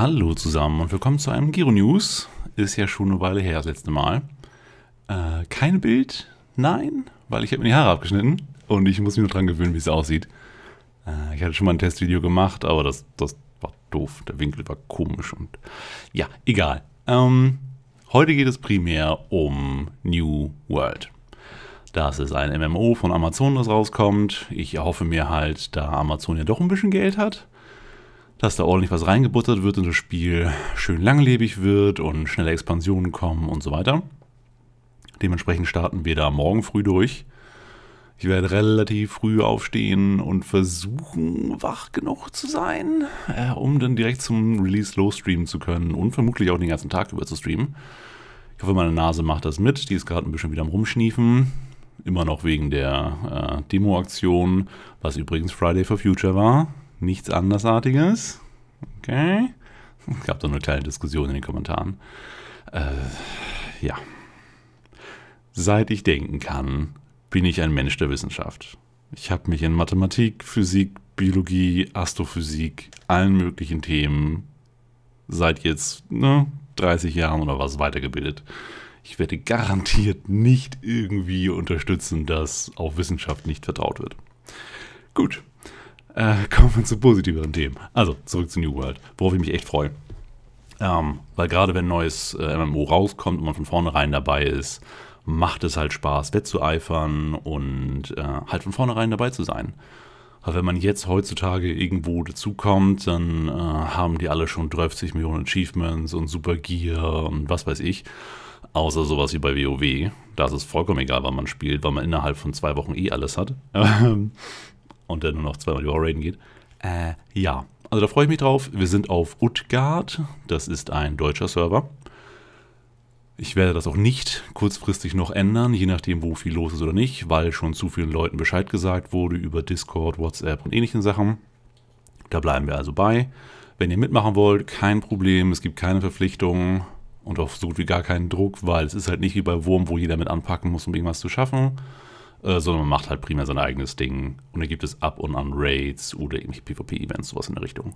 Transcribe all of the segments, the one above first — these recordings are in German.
Hallo zusammen und willkommen zu einem Giro News. Ist ja schon eine Weile her, das letzte Mal. Äh, kein Bild? Nein, weil ich habe mir die Haare abgeschnitten und ich muss mich nur dran gewöhnen, wie es aussieht. Äh, ich hatte schon mal ein Testvideo gemacht, aber das, das war doof. Der Winkel war komisch und ja, egal. Ähm, heute geht es primär um New World. Das ist ein MMO von Amazon, das rauskommt. Ich erhoffe mir halt, da Amazon ja doch ein bisschen Geld hat, dass da ordentlich was reingebuttert wird und das Spiel schön langlebig wird und schnelle Expansionen kommen und so weiter. Dementsprechend starten wir da morgen früh durch. Ich werde relativ früh aufstehen und versuchen, wach genug zu sein, äh, um dann direkt zum Release losstreamen zu können und vermutlich auch den ganzen Tag über zu streamen. Ich hoffe, meine Nase macht das mit. Die ist gerade ein bisschen wieder am Rumschniefen. Immer noch wegen der äh, Demo-Aktion, was übrigens Friday for Future war. Nichts andersartiges. Okay. Es gab da eine kleine Diskussion in den Kommentaren. Äh, ja. Seit ich denken kann, bin ich ein Mensch der Wissenschaft. Ich habe mich in Mathematik, Physik, Biologie, Astrophysik, allen möglichen Themen seit jetzt ne, 30 Jahren oder was weitergebildet. Ich werde garantiert nicht irgendwie unterstützen, dass auf Wissenschaft nicht vertraut wird. Gut, äh, kommen wir zu positiveren Themen. Also, zurück zu New World, worauf ich mich echt freue. Ähm, weil gerade wenn ein neues äh, MMO rauskommt und man von vornherein dabei ist, macht es halt Spaß, wettzueifern und äh, halt von vornherein dabei zu sein. Aber wenn man jetzt heutzutage irgendwo dazukommt, dann äh, haben die alle schon 30 Millionen Achievements und Super Gear und was weiß ich. Außer sowas wie bei WoW. Da ist es vollkommen egal, wann man spielt, weil man innerhalb von zwei Wochen eh alles hat. Ähm, und dann nur noch zweimal über Raiden geht. Äh, ja, also da freue ich mich drauf. Wir sind auf Utgard, das ist ein deutscher Server. Ich werde das auch nicht kurzfristig noch ändern, je nachdem, wo viel los ist oder nicht, weil schon zu vielen Leuten Bescheid gesagt wurde über Discord, WhatsApp und ähnlichen Sachen. Da bleiben wir also bei. Wenn ihr mitmachen wollt, kein Problem, es gibt keine Verpflichtungen und auch so gut wie gar keinen Druck, weil es ist halt nicht wie bei Wurm, wo jeder mit anpacken muss, um irgendwas zu schaffen. Äh, sondern man macht halt primär sein eigenes Ding. Und da gibt es ab und An-Raids oder irgendwelche PvP-Events, sowas in der Richtung.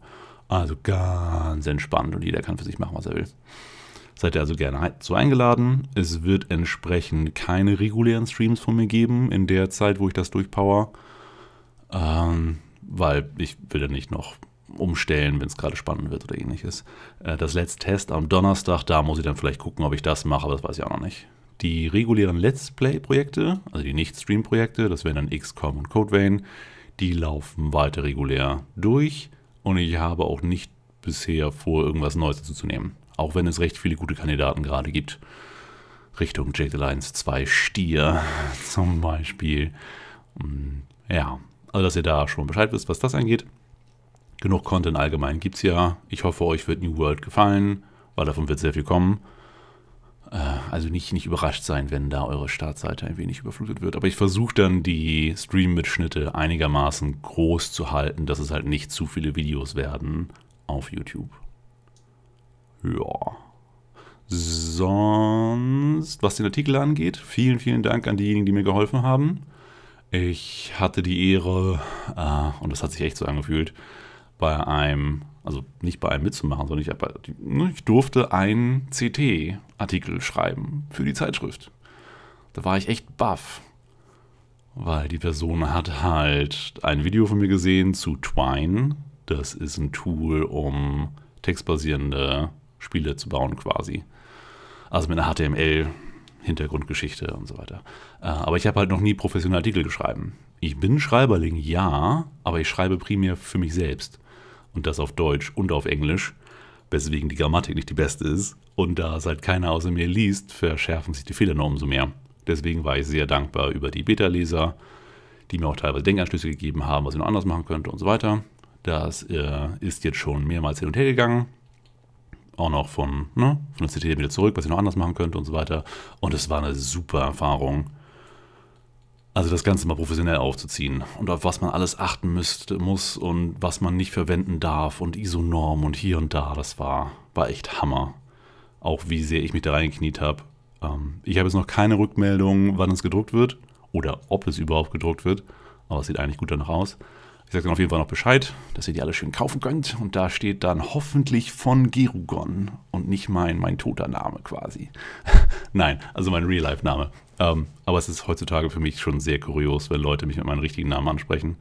Also ganz entspannt und jeder kann für sich machen, was er will. Seid ihr also gerne zu eingeladen. Es wird entsprechend keine regulären Streams von mir geben in der Zeit, wo ich das durchpower. Ähm, weil ich will ja nicht noch umstellen, wenn es gerade spannend wird oder ähnliches. Äh, das letzte Test am Donnerstag, da muss ich dann vielleicht gucken, ob ich das mache, aber das weiß ich auch noch nicht. Die regulären Let's Play-Projekte, also die Nicht-Stream-Projekte, das wären dann XCOM und Code die laufen weiter regulär durch und ich habe auch nicht bisher vor, irgendwas Neues dazu zu nehmen. Auch wenn es recht viele gute Kandidaten gerade gibt. Richtung Jade Alliance 2 Stier zum Beispiel. Mm, ja, also dass ihr da schon Bescheid wisst, was das angeht. Genug Content allgemein gibt es ja. Ich hoffe, euch wird New World gefallen, weil davon wird sehr viel kommen. Äh, also nicht, nicht überrascht sein, wenn da eure Startseite ein wenig überflutet wird. Aber ich versuche dann die Stream-Mitschnitte einigermaßen groß zu halten, dass es halt nicht zu viele Videos werden auf YouTube. Ja. Sonst, was den Artikel angeht, vielen, vielen Dank an diejenigen, die mir geholfen haben. Ich hatte die Ehre, äh, und das hat sich echt so angefühlt, bei einem also nicht bei einem mitzumachen, sondern ich, bei, halt, ne, ich durfte einen CT-Artikel schreiben für die Zeitschrift. Da war ich echt baff, weil die Person hat halt ein Video von mir gesehen zu Twine. Das ist ein Tool, um textbasierende Spiele zu bauen quasi. Also mit einer HTML Hintergrundgeschichte und so weiter. Äh, aber ich habe halt noch nie professionelle Artikel geschrieben. Ich bin Schreiberling, ja, aber ich schreibe primär für mich selbst und das auf Deutsch und auf Englisch, weswegen die Grammatik nicht die beste ist. Und da es halt keiner außer mir liest, verschärfen sich die Fehler noch umso mehr. Deswegen war ich sehr dankbar über die Beta-Leser, die mir auch teilweise Denkanschlüsse gegeben haben, was ich noch anders machen könnte und so weiter. Das äh, ist jetzt schon mehrmals hin und her gegangen. Auch noch von, ne, von der CT e wieder zurück, was ich noch anders machen könnte und so weiter. Und es war eine super Erfahrung. Also das Ganze mal professionell aufzuziehen und auf was man alles achten müsste, muss und was man nicht verwenden darf und ISO-Norm und hier und da, das war, war echt Hammer. Auch wie sehr ich mich da reingekniet habe. Ähm, ich habe jetzt noch keine Rückmeldung, wann es gedruckt wird oder ob es überhaupt gedruckt wird, aber es sieht eigentlich gut danach aus. Ich sage dann auf jeden Fall noch Bescheid, dass ihr die alle schön kaufen könnt. Und da steht dann hoffentlich von Gerugon und nicht mein, mein toter Name quasi. Nein, also mein Real-Life-Name. Ähm, aber es ist heutzutage für mich schon sehr kurios, wenn Leute mich mit meinem richtigen Namen ansprechen.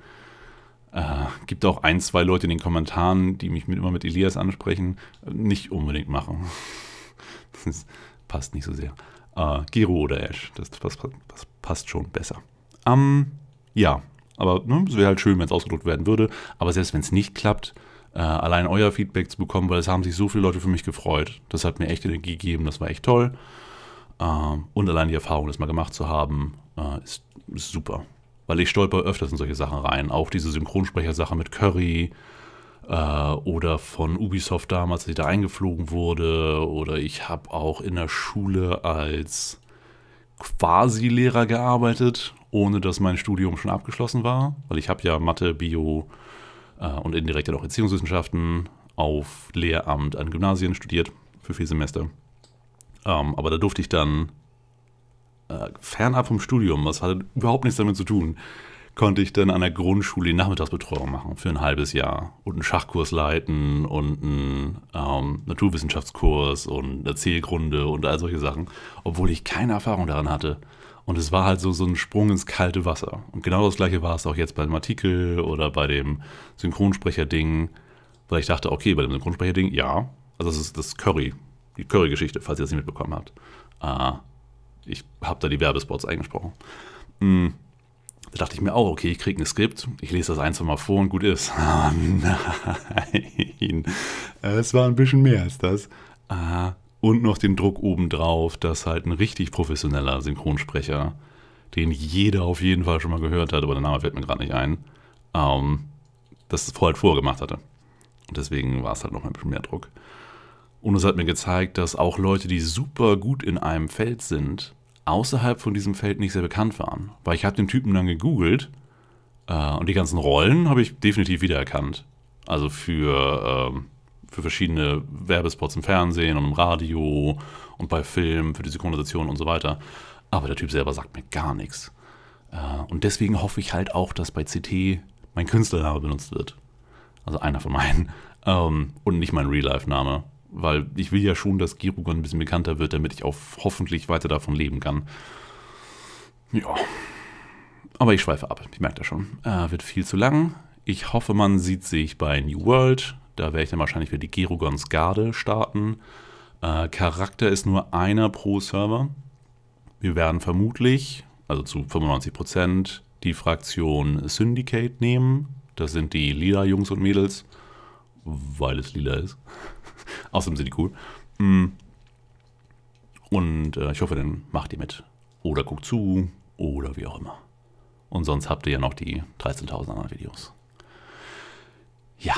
Äh, gibt auch ein, zwei Leute in den Kommentaren, die mich mit, immer mit Elias ansprechen, nicht unbedingt machen. Das passt nicht so sehr. Äh, Gero oder Ash, das, das, das, das passt schon besser. Ähm, ja, aber ne, es wäre halt schön, wenn es ausgedruckt werden würde. Aber selbst wenn es nicht klappt, äh, allein euer Feedback zu bekommen, weil es haben sich so viele Leute für mich gefreut. Das hat mir echt Energie gegeben, das war echt toll. Ähm, und allein die Erfahrung, das mal gemacht zu haben, äh, ist, ist, super. Weil ich stolper öfters in solche Sachen rein. Auch diese Synchronsprechersache mit Curry äh, oder von Ubisoft damals, als ich da eingeflogen wurde. Oder ich habe auch in der Schule als quasi Lehrer gearbeitet, ohne dass mein Studium schon abgeschlossen war, weil ich habe ja Mathe, Bio äh, und indirekt ja auch Erziehungswissenschaften auf Lehramt an Gymnasien studiert für vier Semester. Ähm, aber da durfte ich dann äh, fernab vom Studium, was hatte überhaupt nichts damit zu tun, konnte ich dann an der Grundschule die Nachmittagsbetreuung machen für ein halbes Jahr und einen Schachkurs leiten und einen ähm, Naturwissenschaftskurs und Erzählgrunde und all solche Sachen, obwohl ich keine Erfahrung daran hatte. Und es war halt so, so ein Sprung ins kalte Wasser. Und genau das gleiche war es auch jetzt beim Artikel oder bei dem Synchronsprecher-Ding, weil ich dachte, okay, bei dem Synchronsprecher-Ding, ja. Also das ist das Curry, die Curry-Geschichte, falls ihr das nicht mitbekommen habt. Äh, ich habe da die Werbespots eingesprochen. Mhm da dachte ich mir auch, okay, ich kriege ein Skript, ich lese das ein, zwei Mal vor und gut ist. Oh nein, es war ein bisschen mehr als das. Äh, und noch den Druck obendrauf, dass halt ein richtig professioneller Synchronsprecher, den jeder auf jeden Fall schon mal gehört hat, aber der Name fällt mir gerade nicht ein, ähm, das vorher halt vorher gemacht hatte. Und deswegen war es halt noch ein bisschen mehr Druck. Und es hat mir gezeigt, dass auch Leute, die super gut in einem Feld sind, außerhalb von diesem Feld nicht sehr bekannt waren. Weil ich habe den Typen dann gegoogelt äh, und die ganzen Rollen habe ich definitiv wiedererkannt. Also für, ähm, für verschiedene Werbespots im Fernsehen und im Radio und bei Filmen, für die Synchronisation und so weiter. Aber der Typ selber sagt mir gar nichts. Äh, und deswegen hoffe ich halt auch, dass bei CT mein Künstlername benutzt wird. Also einer von meinen. Ähm, und nicht mein Real-Life-Name weil ich will ja schon, dass Girogon ein bisschen bekannter wird, damit ich auch hoffentlich weiter davon leben kann. Ja. Aber ich schweife ab, ich merke das schon. Äh, wird viel zu lang. Ich hoffe, man sieht sich bei New World. Da werde ich dann wahrscheinlich wieder die Gerugons Garde starten. Äh, Charakter ist nur einer pro Server. Wir werden vermutlich, also zu 95%, die Fraktion Syndicate nehmen. Das sind die lila Jungs und Mädels, weil es lila ist. Außerdem sind die cool. Mm. Und äh, ich hoffe, dann macht ihr mit. Oder guckt zu oder wie auch immer. Und sonst habt ihr ja noch die 13.000 anderen Videos. Ja,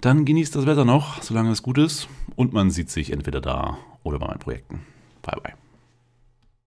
dann genießt das Wetter noch, solange es gut ist. Und man sieht sich entweder da oder bei meinen Projekten. Bye, bye.